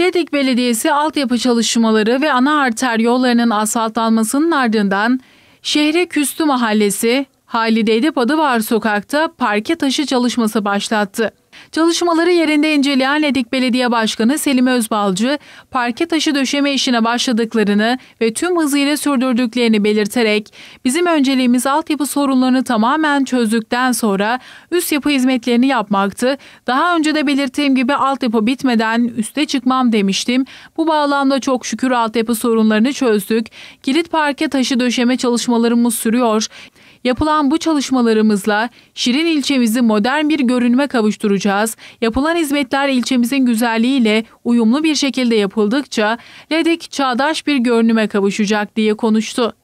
Ledik Belediyesi altyapı çalışmaları ve ana arter yollarının asfaltlanmasının ardından şehre küstü mahallesi Halide Edip adı sokakta parke taşı çalışması başlattı. Çalışmaları yerinde inceleyen Ledik Belediye Başkanı Selim Özbalcı, parke taşı döşeme işine başladıklarını ve tüm hızıyla sürdürdüklerini belirterek, bizim önceliğimiz altyapı sorunlarını tamamen çözdükten sonra üst yapı hizmetlerini yapmaktı. Daha önce de belirttiğim gibi altyapı bitmeden üste çıkmam demiştim. Bu bağlamda çok şükür altyapı sorunlarını çözdük. Kilit parke taşı döşeme çalışmalarımız sürüyor. Yapılan bu çalışmalarımızla Şirin ilçemizi modern bir görünüme kavuşturacağız. Yapılan hizmetler ilçemizin güzelliğiyle uyumlu bir şekilde yapıldıkça LEDEK çağdaş bir görünüme kavuşacak diye konuştu.